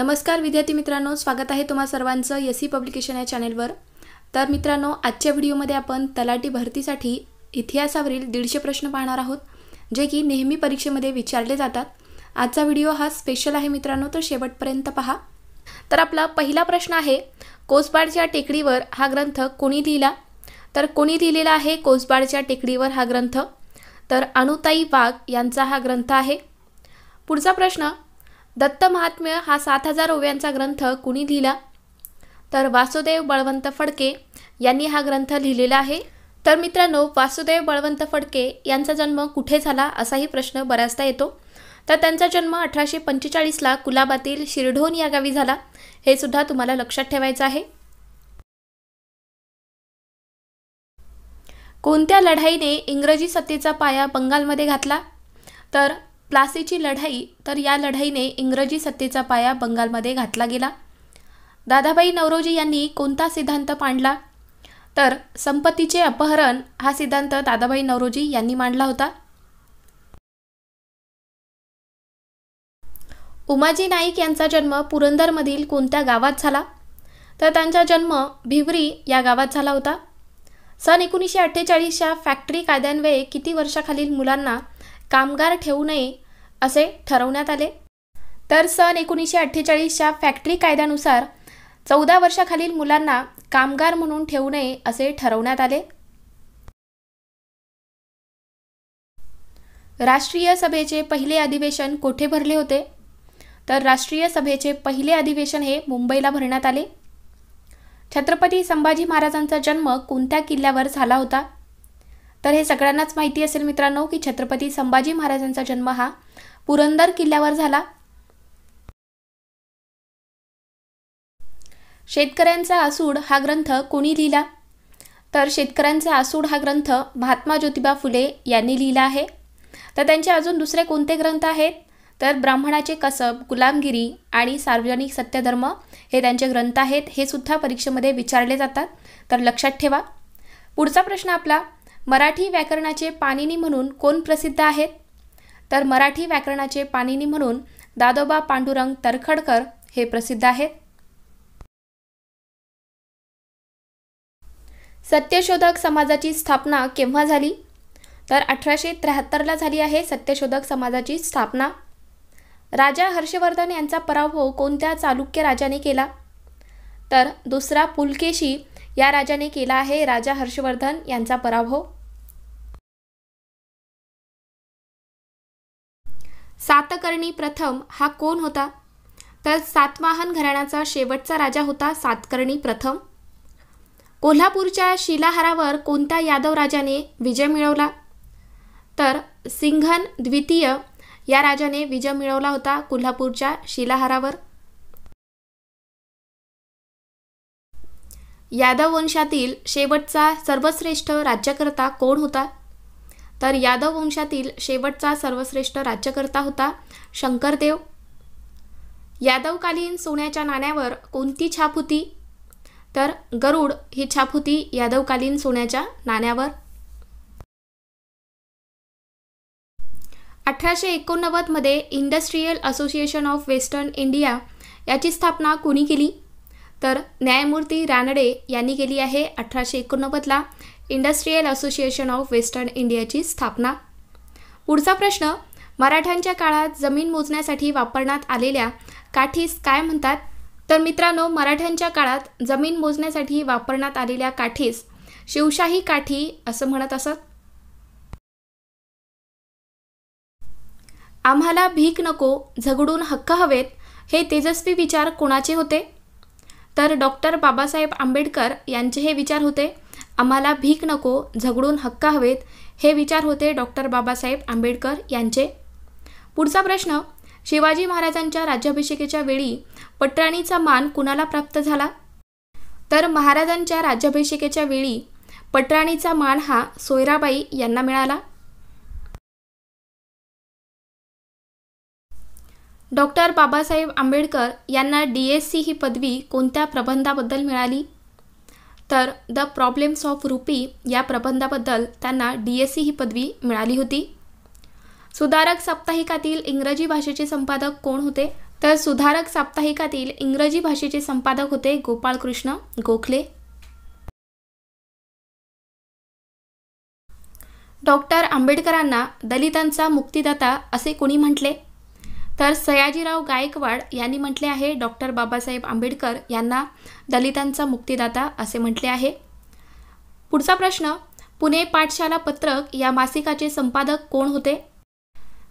नमस्कार विद्यार्थी मित्रांनो स्वागत आहे तुम्हा सर्वांचं एस सी पब्लिकेशन या चॅनेलवर तर मित्रांनो आजच्या व्हिडिओमध्ये आपण तलाठी भरतीसाठी इतिहासावरील दीडशे प्रश्न पाहणार आहोत जे की नेहमी परीक्षेमध्ये विचारले जातात आजचा व्हिडिओ हा स्पेशल आहे मित्रांनो तर शेवटपर्यंत पहा तर आपला पहिला प्रश्न आहे कोसबाडच्या टेकडीवर हा ग्रंथ कोणी लिहिला तर कोणी लिहिलेला आहे कोसबाडच्या टेकडीवर हा ग्रंथ तर अनुताई वाघ यांचा हा ग्रंथ आहे पुढचा प्रश्न दत्त महात्म्य हा सात हजार ओव्यांचा ग्रंथ कुणी लिहिला तर वासुदेव बळवंत फडके यांनी हा ग्रंथ लिहिलेला आहे तर मित्रांनो वासुदेव बळवंत फडके यांचा जन्म कुठे झाला असाही प्रश्न बऱ्याचदा येतो तर त्यांचा जन्म अठराशे पंचेचाळीसला कुलाबातील शिरढोन या गावी झाला हे सुद्धा तुम्हाला लक्षात ठेवायचं आहे कोणत्या लढाईने इंग्रजी सत्तेचा पाया बंगालमध्ये घातला तर प्लासीची लढाई तर या लढाईने इंग्रजी सत्तेचा पाया बंगालमध्ये घातला गेला दादाबाई नवरोजी यांनी कोणता सिद्धांत मांडला तर संपत्तीचे अपहरण हा सिद्धांत दादाबाई नवरोजी यांनी मांडला होता उमाजी नाईक यांचा जन्म पुरंदरमधील कोणत्या गावात झाला तर त्यांचा जन्म भिवरी या गावात झाला होता सन एकोणीसशे अठ्ठेचाळीसच्या फॅक्टरी कायद्यान्वये किती वर्षाखालील मुलांना कामगार ठेवू नये असे ठरवण्यात आले तर सन एकोणीसशे अठ्ठेचाळीसच्या फॅक्टरी कायद्यानुसार चौदा वर्षाखालील मुलांना कामगार म्हणून ठेवू नये असे ठरवण्यात आले राष्ट्रीय सभेचे पहिले अधिवेशन कोठे भरले होते तर राष्ट्रीय सभेचे पहिले अधिवेशन हे मुंबईला भरण्यात आले छत्रपती संभाजी महाराजांचा जन्म कोणत्या किल्ल्यावर झाला होता तर हे सगळ्यांनाच माहिती असेल मित्रांनो की छत्रपती संभाजी महाराजांचा जन्म हा पुरंदर किल्ल्यावर झाला शेतकऱ्यांचा आसूड हा ग्रंथ कोणी लिहिला तर शेतकऱ्यांचा आसूड हा ग्रंथ महात्मा ज्योतिबा फुले यांनी लिहिला आहे तर त्यांचे अजून दुसरे कोणते ग्रंथ आहेत तर ब्राह्मणाचे कसब गुलामगिरी आणि सार्वजनिक सत्यधर्म हे त्यांचे ग्रंथ आहेत हे सुद्धा परीक्षेमध्ये विचारले जातात तर लक्षात ठेवा पुढचा प्रश्न आपला मराठी व्याकरणाचे पाणिनी म्हणून कोण प्रसिद्ध आहेत तर मराठी व्याकरणाचे पाणिनी म्हणून दादोबा पांडुरंग तरखडकर हे प्रसिद्ध आहेत सत्यशोधक समाजाची स्थापना केव्हा झाली तर अठराशे त्र्याहत्तरला झाली आहे सत्यशोधक समाजाची स्थापना राजा हर्षवर्धन यांचा पराभव कोणत्या चालुक्य राजाने केला तर दुसरा पुलकेशी या राजाने केला आहे राजा हर्षवर्धन यांचा पराभव सातकर्णी प्रथम हा कोण होता तर सातवाहन घराण्याचा शेवटचा राजा होता सातकर्णी प्रथम कोल्हापूरच्या शिलाहारावर कोणत्या यादव राजाने विजय मिळवला तर सिंघन द्वितीय या राजाने विजय मिळवला होता कोल्हापूरच्या शिलाहारावर यादव वंशातील शेवटचा सर्वश्रेष्ठ राज्यकर्ता कोण होता तर यादव वंशातील शेवटचा सर्वश्रेष्ठ राज्यकर्ता होता शंकरदेव यादवकालीन सोन्याच्या नाण्यावर कोणती छाप होती तर गरुड ही छाप होती यादवकालीन सोन्याच्या नाण्यावर अठराशे एकोणनव्वदमध्ये industrial association of western India याची स्थापना कोणी केली तर न्यायमूर्ती रानडे यांनी केली आहे अठराशे एकोणनव्वदला इंडस्ट्रीयल असोसिएशन ऑफ वेस्टर्न इंडियाची स्थापना पुढचा प्रश्न मराठ्यांच्या काळात जमीन मोजण्यासाठी वापरण्यात आलेल्या काठीस काय म्हणतात तर मित्रांनो मराठ्यांच्या काळात जमीन मोजण्यासाठी वापरण्यात आलेल्या काठीस शिवशाही काठी असं म्हणत असत आम्हाला भीक नको झगडून हक्क हवेत हे तेजस्वी विचार कोणाचे होते तर डॉक्टर बाबासाहेब आंबेडकर यांचे हे विचार होते आम्हाला भीक नको झगडून हक्का हवेत हे विचार होते डॉक्टर बाबासाहेब आंबेडकर यांचे पुढचा प्रश्न शिवाजी महाराजांच्या राज्याभिषेकेच्या वेळी पटराणीचा मान कुणाला प्राप्त झाला तर महाराजांच्या राज्याभिषेकेच्या वेळी पटराणीचा मान हा सोयराबाई यांना मिळाला डॉक्टर बाबासाहेब आंबेडकर यांना डी एस सी ही पदवी कोणत्या प्रबंधाबद्दल मिळाली तर द प्रॉब्लेम्स ऑफ रुपी या प्रबंधाबद्दल त्यांना डी एस सी ही पदवी मिळाली होती सुधारक साप्ताहिकातील इंग्रजी भाषेचे संपादक कोण होते तर सुधारक साप्ताहिकातील इंग्रजी भाषेचे संपादक होते गोपाळकृष्ण गोखले डॉक्टर आंबेडकरांना दलितांचा मुक्तिदाता असे कोणी म्हटले तर सयाजीराव गायकवाड यांनी म्हटले आहे डॉक्टर बाबासाहेब आंबेडकर यांना दलितांचा मुक्तीदाता असे म्हटले आहे पुढचा प्रश्न पुणे पाठशाला पत्रक या मासिकाचे संपादक कोण होते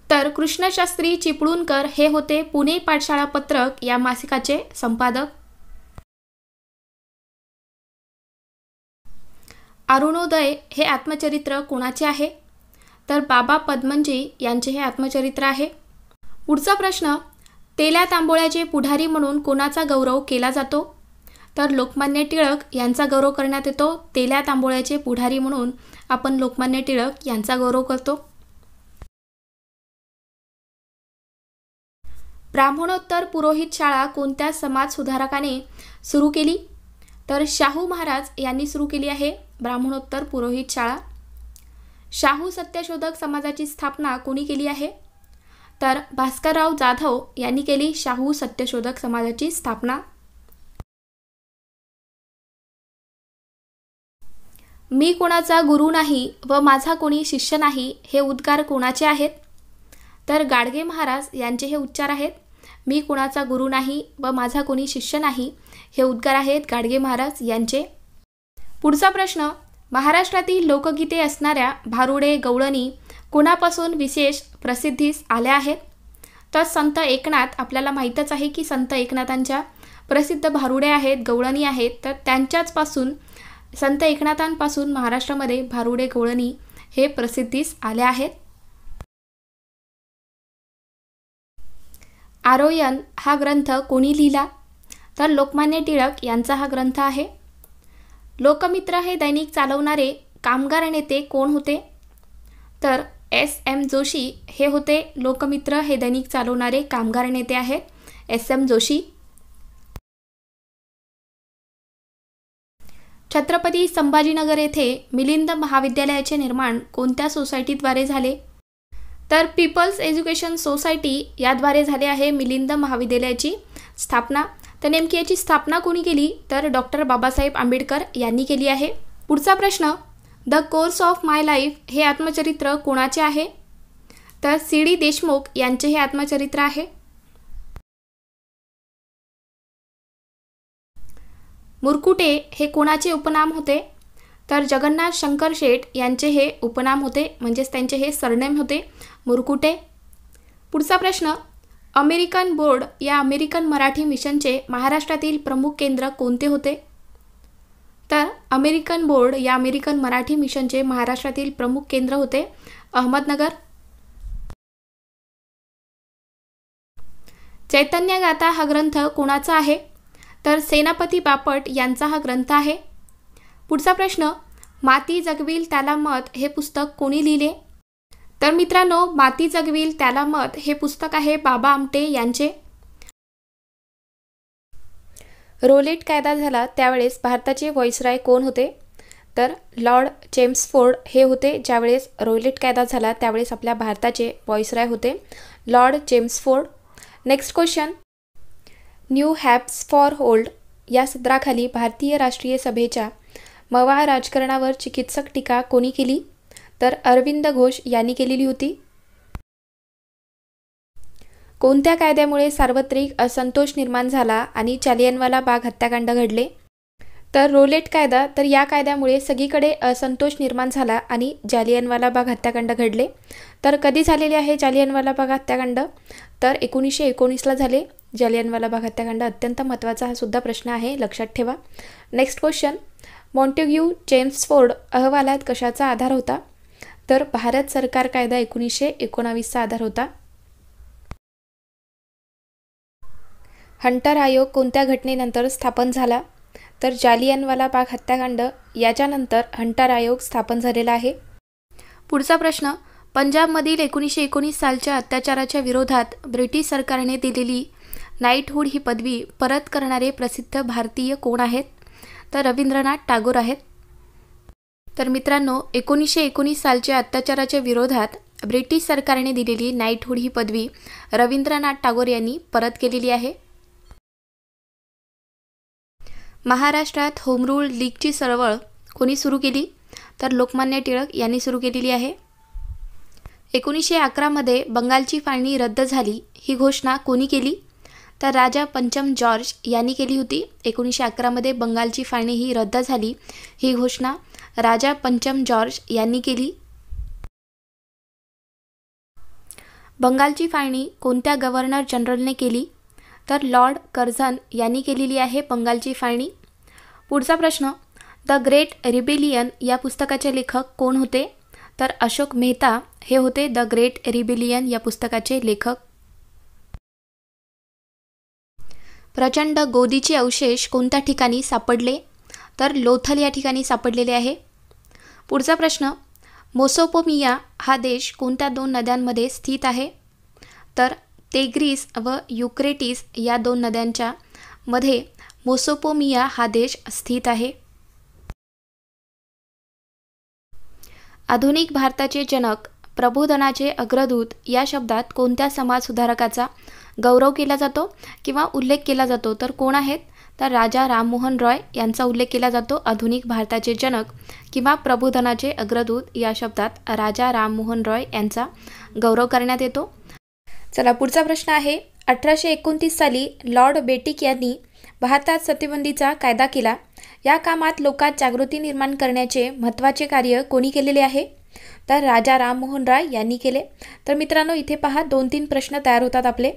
तर कृष्णशास्त्री चिपळूणकर हे होते पुणे पाठशाळा पत्रक या मासिकाचे संपादक अरुणोदय हे आत्मचरित्र कोणाचे आहे तर बाबा पद्मनजी यांचे हे आत्मचरित्र आहे पुढचा प्रश्न तेल्या तांबोळ्याचे पुढारी म्हणून कोणाचा गौरव केला जातो तर लोकमान्य टिळक यांचा गौरव करण्यात येतो तेल्या तांबोळ्याचे पुढारी म्हणून आपण लोकमान्य टिळक यांचा गौरव करतो ब्राह्मणोत्तर पुरोहित शाळा कोणत्या समाज सुधारकाने सुरू केली तर शाहू महाराज यांनी सुरू केली आहे ब्राह्मणोत्तर पुरोहित शाळा शाहू सत्यशोधक समाजाची स्थापना कोणी केली आहे तर भास्करराव जाधव यांनी केली शाहू सत्यशोधक समाजाची स्थापना मी कोणाचा गुरु नाही व माझा कोणी शिष्य नाही हे उद्गार कोणाचे आहेत तर गाडगे महाराज यांचे हे उच्चार आहेत मी कोणाचा गुरु नाही व माझा कोणी शिष्य नाही हे उद्गार आहेत गाडगे महाराज यांचे पुढचा प्रश्न महाराष्ट्रातील लोकगीते असणाऱ्या भारुडे गवळणी कुणापासून विशेष प्रसिद्धीस आल्या आहेत तर संत एकनाथ आपल्याला माहीतच आहे की संत एकनाथांच्या प्रसिद्ध भारुडे आहेत गवळणी आहेत तर त्यांच्याचपासून संत एकनाथांपासून महाराष्ट्रामध्ये भारुडे गवळणी हे प्रसिद्धीस आले आहेत आरोयन हा ग्रंथ कोणी लिहिला तर लोकमान्य टिळक यांचा हा ग्रंथ आहे लोकमित्र हे दैनिक चालवणारे कामगार नेते कोण होते तर एस एम जोशी हे होते लोकमित्र हे दैनिक चालवणारे कामगार नेते आहेत एस एम जोशी छत्रपती संभाजीनगर येथे मिलिंद महाविद्यालयाचे निर्माण कोणत्या सोसायटीद्वारे झाले तर पीपल्स एज्युकेशन सोसायटी याद्वारे झाले आहे मिलिंद महाविद्यालयाची स्थापना तर नेमकी याची स्थापना कोणी केली तर डॉक्टर बाबासाहेब आंबेडकर यांनी केली आहे पुढचा प्रश्न the course of my life हे आत्मचरित्र कोणाचे आहे तर सी डी देशमुख यांचे हे आत्मचरित्र आहे मुरकुटे हे कोणाचे उपनाम होते तर जगन्नाथ शंकर शेठ यांचे हे उपनाम होते म्हणजेच त्यांचे हे सरनेम होते मुरकुटे पुढचा प्रश्न अमेरिकन बोर्ड या अमेरिकन मराठी मिशनचे महाराष्ट्रातील प्रमुख केंद्र कोणते होते तर अमेरिकन बोर्ड या अमेरिकन मराठी मिशनचे महाराष्ट्रातील प्रमुख केंद्र होते अहमदनगर चैतन्य गाथा हा ग्रंथ कोणाचा आहे तर सेनापती बापट यांचा हा ग्रंथ आहे पुढचा प्रश्न माती जगवील त्याला मत हे पुस्तक कोणी लिहिले तर मित्रांनो माती जगवील त्याला मत हे पुस्तक आहे बाबा आमटे यांचे रोलेट कायदा झाला त्यावेळेस भारताचे व्हॉइसराय कोण होते तर लॉर्ड चेम्सफोर्ड हे होते ज्यावेळेस रोलेट कायदा झाला त्यावेळेस आपल्या भारताचे व्हॉइसराय होते lord Chelmsford next question new haps for hold या सदराखाली भारतीय राष्ट्रीय सभेच्या मवा राजकारणावर चिकित्सक टीका कोणी केली तर अरविंद घोष यांनी केलेली होती कोणत्या कायद्यामुळे सार्वत्रिक असंतोष निर्माण झाला आणि चालियनवाला बाग हत्याकांड घडले तर रोलेट कायदा तर या कायद्यामुळे सगळीकडे असंतोष निर्माण झाला आणि जालियनवाला बाग हत्याकांड घडले तर कधी झालेले आहे जालियनवाला बाग हत्याकांड तर एकोणीसशे एकोणीसला झाले जालियनवाला बाग हत्याकांड अत्यंत महत्त्वाचा हा सुद्धा प्रश्न आहे लक्षात ठेवा next question Montagu Chelmsford अहवालात कशाचा आधार होता तर भारत सरकार कायदा एकोणीसशे एकोणावीसचा आधार होता हंटर आयोग कोणत्या घटनेनंतर स्थापन झाला तर जालियनवाला बाग हत्याकांड याच्यानंतर हंटर आयोग स्थापन झालेला आहे पुढचा प्रश्न पंजाबमधील एकोणीसशे एकोणीस सालच्या अत्याचाराच्या विरोधात ब्रिटिश सरकारने दिलेली नाईटहूड ही पदवी परत करणारे प्रसिद्ध भारतीय कोण आहेत तर रवींद्रनाथ टागोर आहेत तर मित्रांनो एकोणीसशे एकोणीस सालच्या अत्याचाराच्या विरोधात ब्रिटिश सरकारने दिलेली नाईटहूड ही पदवी रवींद्रनाथ टागोर यांनी परत केलेली आहे महाराष्ट्रात होमरूल लीगची चळवळ कोणी सुरू केली तर लोकमान्य टिळक यांनी सुरू केलेली आहे एकोणीसशे अकरामध्ये बंगालची फाळणी रद्द झाली ही घोषणा कोणी केली तर राजा पंचम जॉर्ज यांनी केली होती एकोणीसशे अकरामध्ये बंगालची फाळणी ही रद्द झाली ही घोषणा राजा पंचम जॉर्ज यांनी केली बंगालची फाळणी कोणत्या गव्हर्नर जनरलने केली तर लॉर्ड कर्झन यांनी केलेली आहे बंगालची फाळणी पुढचा प्रश्न द ग्रेट रिबिलियन या पुस्तकाचे लेखक कोण होते तर अशोक मेहता हे होते द ग्रेट रिबिलियन या पुस्तकाचे लेखक प्रचंड गोदीचे अवशेष कोणत्या ठिकाणी सापडले तर लोथल या ठिकाणी सापडलेले आहे पुढचा प्रश्न मोसोपोमिया हा देश कोणत्या दोन नद्यांमध्ये स्थित आहे तर तेग्रीस व युक्रेटिस या दोन नद्यांच्या मध्ये मोसोपोमिया हा देश स्थित आहे आधुनिक भारताचे जनक प्रबोधनाचे अग्रदूत या शब्दात कोणत्या समाजसुधारकाचा गौरव केला जातो किंवा उल्लेख केला जातो तर कोण आहेत तर राजा राममोहन रॉय यांचा उल्लेख केला जातो आधुनिक भारताचे जनक किंवा प्रबोधनाचे अग्रदूत या शब्दात राजा राममोहन रॉय यांचा गौरव करण्यात येतो चला पुढचा प्रश्न आहे अठराशे एकोणतीस साली लॉर्ड बेटिक यांनी भारतात सत्यबंदीचा कायदा केला या कामात लोकात जागृती निर्माण करण्याचे महत्त्वाचे कार्य कोणी केलेले आहे तर राजा राममोहन राय यांनी केले तर मित्रांनो इथे पहा दोन तीन प्रश्न तयार होतात आपले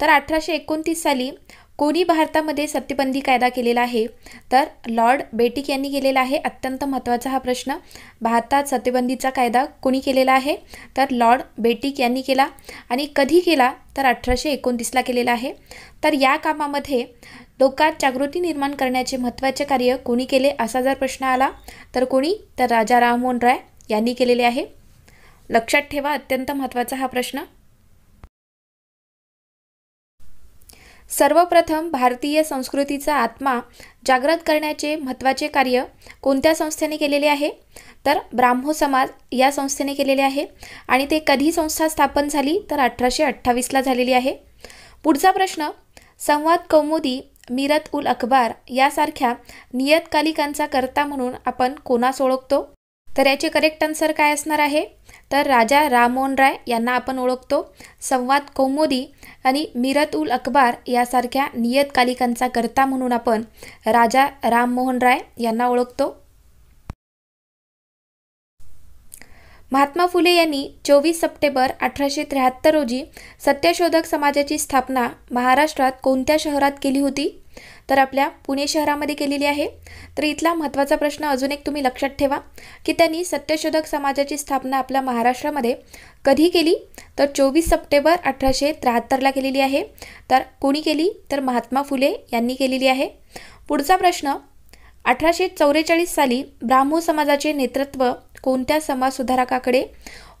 तर अठराशे एकोणतीस साली कोणी भारतामध्ये सत्यबंदी कायदा केलेला आहे तर लॉर्ड बेटिक यांनी केलेला आहे अत्यंत महत्त्वाचा हा प्रश्न भारतात सत्यबंदीचा कायदा कोणी केलेला आहे तर लॉर्ड बेटिक यांनी केला आणि कधी केला तर अठराशे एकोणतीसला केलेला आहे तर या कामामध्ये लोकात जागृती निर्माण करण्याचे महत्त्वाचे कार्य कोणी केले असा जर प्रश्न आला तर कोणी तर राजा राममोहन राय यांनी केलेले आहे लक्षात ठेवा अत्यंत महत्त्वाचा हा प्रश्न सर्वप्रथम भारतीय संस्कृतीचा आत्मा जागृत करण्याचे महत्त्वाचे कार्य कोणत्या संस्थेने केलेले आहे तर ब्राह्मो समाज या संस्थेने केलेले आहे आणि ते कधी संस्था स्थापन झाली तर अठराशे अठ्ठावीसला झालेली आहे पुढचा प्रश्न संवाद कौमुदी मिरत उल अखबार यासारख्या नियतकालिकांचा कर्ता म्हणून आपण कोणास ओळखतो तर याचे करेक्ट आन्सर काय असणार आहे तर राजा राममोहन राय यांना आपण ओळखतो संवाद कौमोदी आणि मिरत उल अखबार यासारख्या नियतकालिकांचा कर्ता म्हणून आपण राजा राममोहन राय यांना ओळखतो महात्मा फुले यांनी चोवीस सप्टेंबर अठराशे त्र्याहत्तर रोजी सत्यशोधक समाजाची स्थापना महाराष्ट्रात कोणत्या शहरात केली होती तर आपल्या पुणे शहरामध्ये केलेली आहे तर इथला महत्त्वाचा प्रश्न अजून एक तुम्ही लक्षात ठेवा की त्यांनी सत्यशोधक समाजाची स्थापना आपल्या महाराष्ट्रामध्ये कधी केली तर चोवीस सप्टेंबर अठराशे त्र्याहत्तरला केलेली आहे तर कोणी केली तर महात्मा फुले यांनी केलेली आहे पुढचा प्रश्न अठराशे चौवेचाळीस साली ब्राह्मो समाजाचे नेतृत्व कोणत्या समाजसुधारकाकडे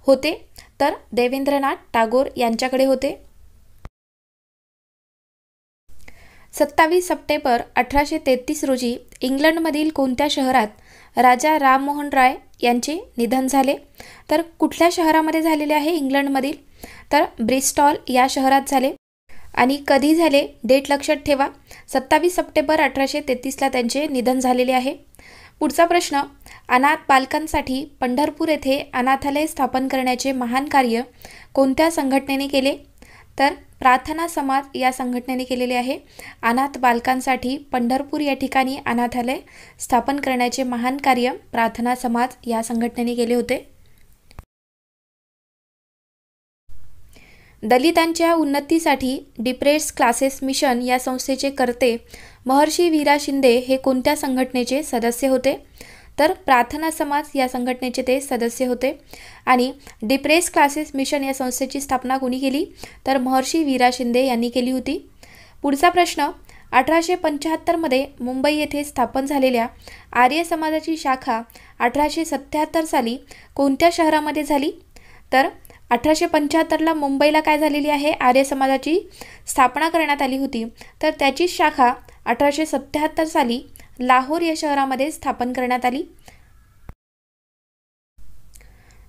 होते तर देवेंद्रनाथ टागोर यांच्याकडे होते सत्तावीस सप्टेंबर अठराशे तेहतीस रोजी इंग्लंडमधील कोणत्या शहरात राजा राममोहन राय यांचे निधन झाले तर कुठल्या शहरामध्ये झालेले आहे इंग्लंडमधील तर ब्रिस्टॉल या शहरात झाले आणि कधी झाले डेट लक्षात ठेवा सत्तावीस सप्टेंबर अठराशे तेहतीसला त्यांचे निधन झालेले आहे पुढचा प्रश्न अनाथ बालकांसाठी पंढरपूर येथे अनाथालय स्थापन करण्याचे महान कार्य कोणत्या संघटनेने केले तर प्रार्थना समाज या संघटनेने केलेले आहे अनाथ बालकांसाठी पंढरपूर या ठिकाणी अनाथालय स्थापन करण्याचे महान कार्य प्रार्थना समाज या संघटनेने केले होते दलितांच्या उन्नतीसाठी डिप्रेस क्लासेस मिशन या संस्थेचे कर्ते महर्षी वीरा शिंदे हे कोणत्या संघटनेचे सदस्य होते तर प्रार्थना समाज या संघटनेचे ते सदस्य होते आणि डिप्रेस क्लासेस मिशन या संस्थेची स्थापना कोणी केली तर महर्षी वीरा शिंदे यांनी केली होती पुढचा प्रश्न अठराशे पंच्याहत्तरमध्ये मुंबई येथे स्थापन झालेल्या आर्य समाजाची शाखा अठराशे सत्याहत्तर साली कोणत्या शहरामध्ये झाली तर अठराशे पंच्याहत्तरला मुंबईला काय झालेली आहे आर्य समाजाची स्थापना करण्यात आली होती तर त्याची शाखा अठराशे सत्त्याहत्तर साली लाहोर या शहरामध्ये स्थापन करण्यात आली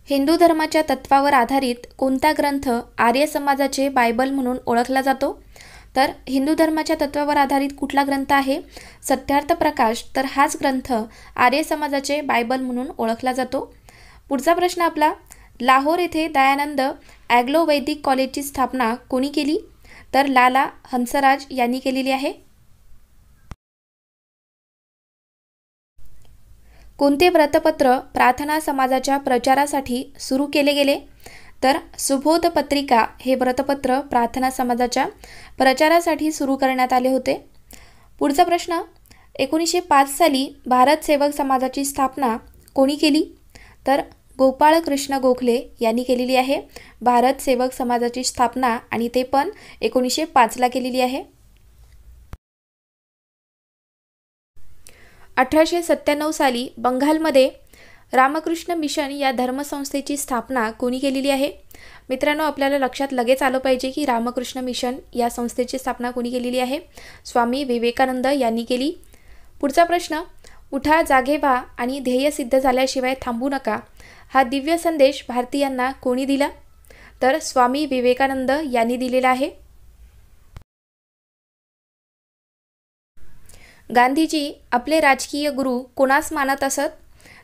हिंदू धर्माच्या तत्वावर आधारित कोणता ग्रंथ आर्य समाजाचे बायबल म्हणून ओळखला जातो तर हिंदू धर्माच्या तत्वावर आधारित कुठला ग्रंथ आहे सत्यार्थ प्रकाश तर हाच ग्रंथ आर्य समाजाचे बायबल म्हणून ओळखला जातो पुढचा प्रश्न आपला लाहोर येथे दयानंद ॲग्लो वैदिक कॉलेजची स्थापना कोणी केली तर लाला हंसराज यांनी केलेली आहे कोणते व्रतपत्र प्रार्थना समाजाच्या प्रचारासाठी सुरू केले गेले तर सुबोध पत्रिका हे व्रतपत्र प्रार्थना समाजाच्या प्रचारासाठी सुरू करण्यात आले होते पुढचा प्रश्न एकोणीसशे पाच साली भारत सेवक समाजाची स्थापना कोणी केली तर गोपाळ कृष्ण गोखले यांनी केलेली आहे भारत सेवक समाजाची स्थापना आणि ते पण एकोणीसशे पाचला केलेली आहे अठराशे सत्त्याण्णव साली बंगालमध्ये रामकृष्ण मिशन या धर्मसंस्थेची स्थापना कोणी केलेली आहे मित्रांनो आपल्याला लक्षात लगेच आलं पाहिजे की रामकृष्ण मिशन या संस्थेची स्थापना कोणी केलेली आहे स्वामी विवेकानंद यांनी केली पुढचा प्रश्न उठा जागे व्हा आणि ध्येय सिद्ध झाल्याशिवाय थांबू नका हा दिव्य संदेश भारतीयांना कोणी दिला तर स्वामी विवेकानंद यांनी दिलेला आहे गांधीजी आपले राजकीय गुरु कोणास मानत असत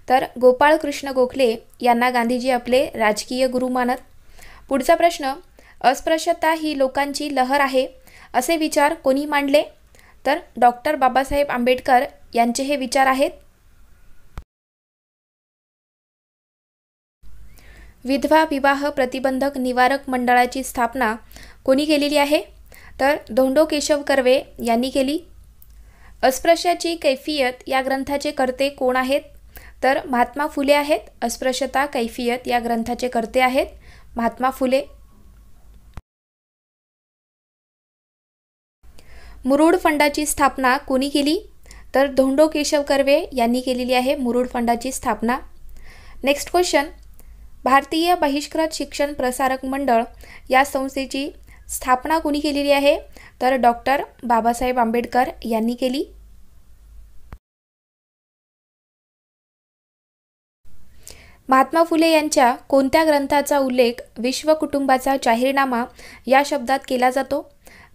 तर गोपाळकृष्ण गोखले यांना गांधीजी आपले राजकीय गुरु मानत पुढचा प्रश्न अस्पृश्यता ही लोकांची लहर आहे असे विचार कोणी मांडले तर डॉक्टर बाबासाहेब आंबेडकर यांचे हे विचार आहेत विधवा विवाह प्रतिबंधक निवारक मंडळाची स्थापना कोणी केलेली आहे तर धोंडो केशव कर्वे यांनी केली अस्पृश्याची कैफियत या ग्रंथाचे कर्ते कोण आहेत तर महात्मा फुले आहेत अस्पृश्यता कैफियत या ग्रंथाचे कर्ते आहेत महात्मा फुले मुरुड फंडाची स्थापना कोणी केली तर धोंडो केशव कर्वे यांनी केलेली आहे मुरुड फंडाची स्थापना नेक्स्ट क्वेश्चन भारतीय बहिष्कृत शिक्षण प्रसारक मंडळ या संस्थेची स्थापना कोणी केलेली आहे तर डॉक्टर बाबासाहेब आंबेडकर यांनी केली महात्मा फुले यांच्या कोणत्या ग्रंथाचा उल्लेख विश्व कुटुंबाचा जाहीरनामा या शब्दात केला जातो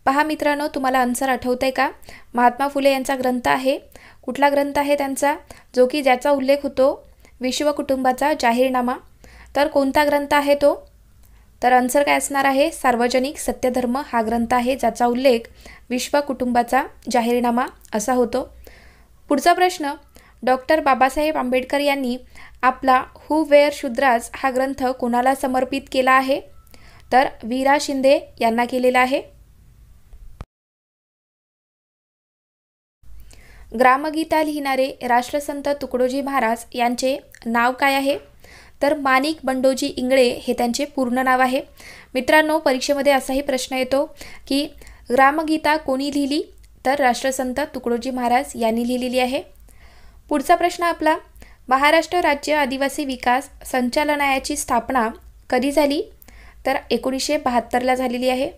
पहा मित्रांनो तुम्हाला आन्सर आठवतं आहे का महात्मा फुले यांचा ग्रंथ आहे कुठला ग्रंथ आहे त्यांचा जो की ज्याचा उल्लेख होतो विश्व कुटुंबाचा जाहीरनामा तर कोणता ग्रंथ आहे तो तर आन्सर काय असणार आहे सार्वजनिक सत्यधर्म हा ग्रंथ आहे ज्याचा उल्लेख विश्व कुटुंबाचा जाहीरनामा असा होतो पुढचा प्रश्न डॉक्टर बाबासाहेब आंबेडकर यांनी आपला हु वेअर शुद्राज हा ग्रंथ कोणाला समर्पित केला आहे तर वीरा शिंदे यांना केलेला आहे ग्रामगीता लिहिणारे राष्ट्रसंत तुकडोजी महाराज यांचे नाव काय आहे तर माणिक बंडोजी इंगळे हे त्यांचे पूर्ण नाव आहे मित्रांनो परीक्षेमध्ये असाही प्रश्न येतो की ग्रामगीता कोणी लिहिली तर राष्ट्रसंत तुकडोजी महाराज यांनी लिहिलेली आहे पुढचा प्रश्न आपला महाराष्ट्र राज्य आदिवासी विकास संचालनायाची स्थापना कधी झाली तर एकोणीसशे बहात्तरला झालेली आहे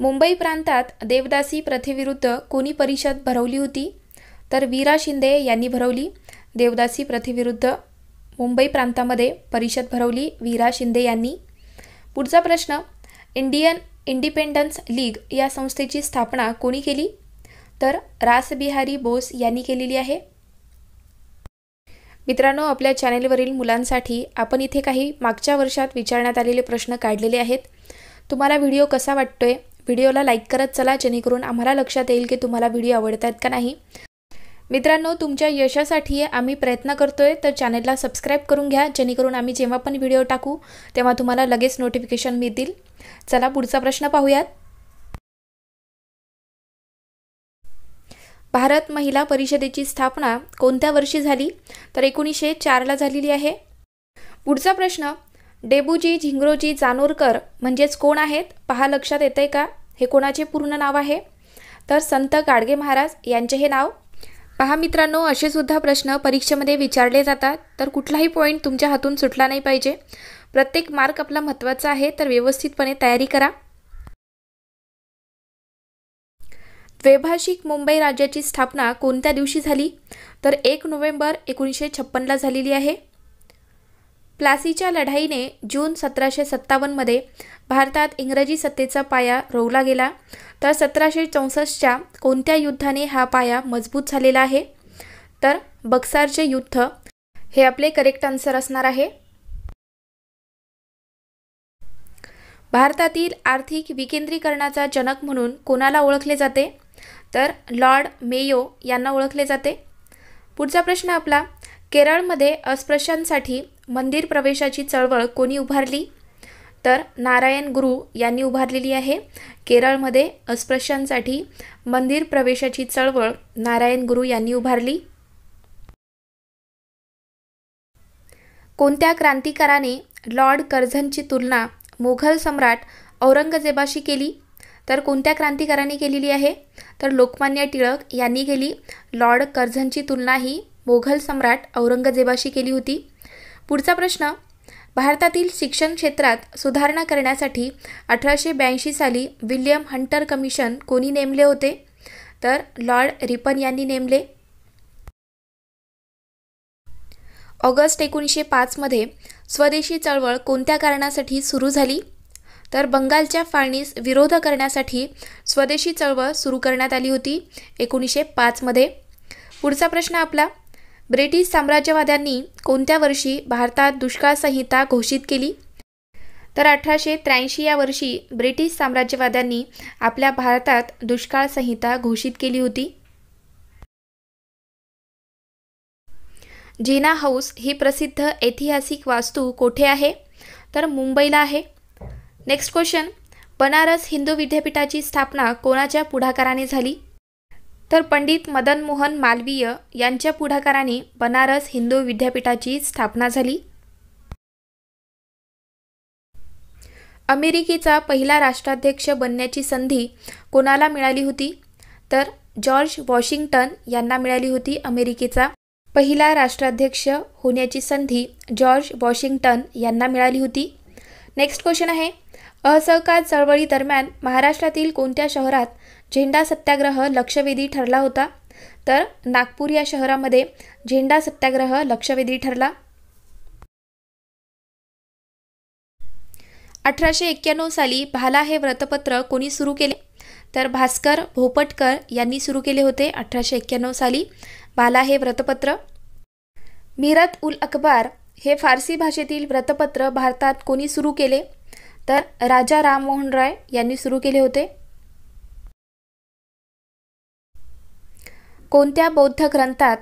मुंबई प्रांतात देवदासी प्रथेविरुद्ध कोणी परिषद भरवली होती तर वीरा शिंदे यांनी भरवली देवदासी प्रथेविरुद्ध मुंबई प्रांतामध्ये परिषद भरवली वीरा शिंदे यांनी पुढचा प्रश्न इंडियन इंडिपेंडन्स लीग या संस्थेची स्थापना कोणी केली तर रासबिहारी बोस यांनी केलेली आहे मित्रांनो आपल्या चॅनेलवरील मुलांसाठी आपण इथे काही मागच्या वर्षात विचारण्यात आलेले प्रश्न काढलेले आहेत तुम्हाला व्हिडिओ कसा वाटतोय व्हिडिओला लाईक करत चला जेणेकरून आम्हाला लक्षात येईल की तुम्हाला व्हिडिओ आवडतात का नाही मित्रांनो तुमच्या यशासाठी आम्ही प्रयत्न करतोय तर चॅनेलला सबस्क्राईब करून घ्या जेणेकरून आम्ही जेव्हा पण व्हिडिओ टाकू तेव्हा तुम्हाला लगेच नोटिफिकेशन मिळतील चला पुढचा प्रश्न पाहूयात भारत महिला परिषदेची स्थापना कोणत्या वर्षी झाली तर एकोणीसशे चारला झालेली आहे पुढचा प्रश्न डेबूजी झिंगरोजी जानोरकर म्हणजेच कोण आहेत पहा लक्षात येतं आहे का हे कोणाचे पूर्ण नाव आहे तर संत गाडगे महाराज यांचे हे नाव पहा मित्रांनो असे सुद्धा प्रश्न परीक्षेमध्ये विचारले जातात तर कुठलाही पॉईंट तुमच्या हातून सुटला नाही पाहिजे प्रत्येक मार्क आपला महत्त्वाचा आहे तर व्यवस्थितपणे तयारी करा द्वैभाषिक मुंबई राज्याची स्थापना कोणत्या दिवशी झाली तर एक नोव्हेंबर एकोणीसशे छप्पनला झालेली आहे प्लासीच्या लढाईने जून सतराशे सत्तावन्नमध्ये भारतात इंग्रजी सत्तेचा पाया रोवला गेला तर सतराशे चौसष्टच्या कोणत्या युद्धाने हा पाया मजबूत झालेला आहे तर बक्सारचे युद्ध हे आपले करेक्ट आन्सर असणार आहे भारतातील आर्थिक विकेंद्रीकरणाचा जनक म्हणून कोणाला ओळखले जाते तर लॉर्ड मेयो यांना ओळखले जाते पुढचा प्रश्न आपला केरळमध्ये अस्पृश्यांसाठी मंदिर प्रवेशाची चळवळ कोणी उभारली तर नारायण गुरु यांनी उभारलेली आहे केरळमध्ये अस्पृश्यांसाठी मंदिर प्रवेशाची चळवळ नारायण गुरु यांनी उभारली कोणत्या क्रांतिकाराने लॉर्ड कर्झनची तुलना मोघल सम्राट औरंगजेबाशी केली तर कोणत्या क्रांतिकारांनी केलेली आहे तर लोकमान्य टिळक यांनी केली लॉर्ड कर्झनची तुलना ही मोघल सम्राट औरंगजेबाशी केली होती पुढचा प्रश्न भारतातील शिक्षण क्षेत्रात सुधारणा करण्यासाठी अठराशे ब्याऐंशी साली विल्यम हंटर कमिशन कोणी नेमले होते तर लॉर्ड रिपन यांनी नेमले ऑगस्ट एकोणीसशे पाचमध्ये स्वदेशी चळवळ कोणत्या कारणासाठी सुरू झाली तर बंगालच्या फाळणीस विरोध करण्यासाठी स्वदेशी चळवळ सुरू करण्यात आली होती एकोणीसशे पाचमध्ये पुढचा प्रश्न आपला ब्रिटिश साम्राज्यवाद्यांनी कोणत्या वर्षी भारतात दुष्काळ संहिता घोषित केली तर अठराशे त्र्याऐंशी या वर्षी ब्रिटिश साम्राज्यवाद्यांनी आपल्या भारतात दुष्काळ संहिता घोषित केली होती जीना हाऊस ही प्रसिद्ध ऐतिहासिक वास्तू कोठे आहे तर मुंबईला आहे नेक्स्ट क्वेश्चन बनारस हिंदू विद्यापीठाची स्थापना कोणाच्या पुढाकाराने झाली तर पंडित मदन मोहन मालवीय यांच्या पुढाकाराने बनारस हिंदू विद्यापीठाची स्थापना झाली अमेरिकेचा पहिला राष्ट्राध्यक्ष बनण्याची संधी कोणाला मिळाली होती तर जॉर्ज वॉशिंग्टन यांना मिळाली होती अमेरिकेचा पहिला राष्ट्राध्यक्ष होण्याची संधी जॉर्ज वॉशिंग्टन यांना मिळाली होती नेक्स्ट क्वेश्चन आहे असहकार चळवळी दरम्यान महाराष्ट्रातील कोणत्या शहरात झेंडा सत्याग्रह लक्षवेधी ठरला होता तर नागपूर या शहरामध्ये झेंडा सत्याग्रह लक्षवेधी ठरला अठराशे एक्क्याण्णव साली भाला हे व्रतपत्र कोणी सुरू केले तर भास्कर भोपटकर यांनी सुरू केले होते अठराशे एक्क्याण्णव साली भाला हे व्रतपत्र मिरत उल अकबार हे फारसी भाषेतील व्रतपत्र भारतात कोणी सुरू केले तर राजा राममोहन राय यांनी सुरू केले होते कोणत्या बौद्ध ग्रंथात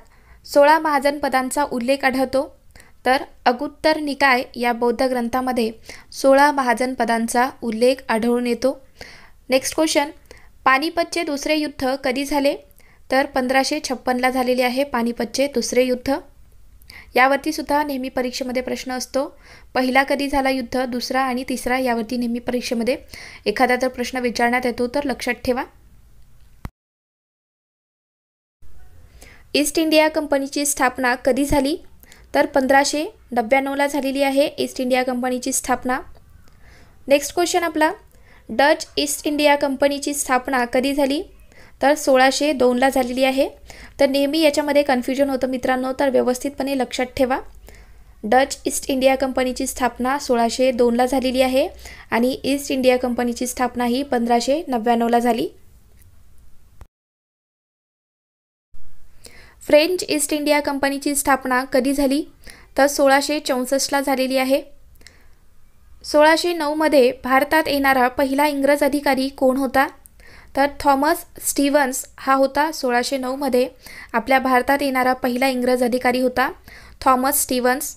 सोळा महाजनपदांचा उल्लेख आढळतो तर अगुत्तर निकाय या बौद्ध ग्रंथामध्ये सोळा महाजनपदांचा उल्लेख आढळून येतो नेक्स्ट क्वेश्चन पानिपतचे दुसरे युद्ध कधी झाले तर पंधराशे छप्पनला झालेले आहे पानिपतचे दुसरे युद्ध यावरती सुद्धा नेहमी परीक्षेमध्ये प्रश्न असतो पहिला कधी झाला युद्ध दुसरा आणि तिसरा यावरती नेहमी परीक्षेमध्ये एखादा तर प्रश्न विचारण्यात येतो तर लक्षात ठेवा ईस्ट इंडिया कंपनीची स्थापना कधी झाली तर पंधराशे नव्याण्णवला झालेली आहे ईस्ट इंडिया कंपनीची स्थापना नेक्स्ट क्वेश्चन आपला डच ईस्ट इंडिया कंपनीची स्थापना कधी झाली तर सोळाशे दोनला झालेली आहे तर नेहमी याच्यामध्ये कन्फ्युजन होतं मित्रांनो तर व्यवस्थितपणे लक्षात ठेवा डच ईस्ट इंडिया कंपनीची स्थापना सोळाशे दोनला झालेली आहे आणि ईस्ट इंडिया कंपनीची स्थापना ही पंधराशे नव्याण्णवला झाली फ्रेंच ईस्ट इंडिया कंपनीची स्थापना कधी झाली तर सोळाशे चौसष्टला झालेली आहे सोळाशे नऊमध्ये भारतात येणारा पहिला इंग्रज अधिकारी कोण होता तर थॉमस स्टीव्हन्स हा होता सोळाशे नऊमध्ये आपल्या भारतात येणारा पहिला इंग्रज अधिकारी होता थॉमस स्टीव्हन्स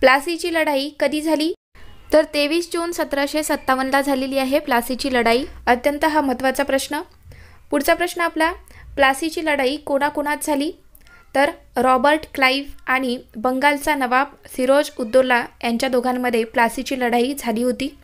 प्लासीची लढाई कधी झाली तर तेवीस जून सतराशे सत्तावन्नला झालेली आहे प्लासीची लढाई अत्यंत हा महत्त्वाचा प्रश्न पुढचा प्रश्न आपला प्लासीची लढाई कोणाकोणात झाली तर रॉबर्ट क्लाईव्ह आणि बंगालचा नवाब सिरोज उद्दोला यांच्या दोघांमध्ये प्लासीची लढाई झाली होती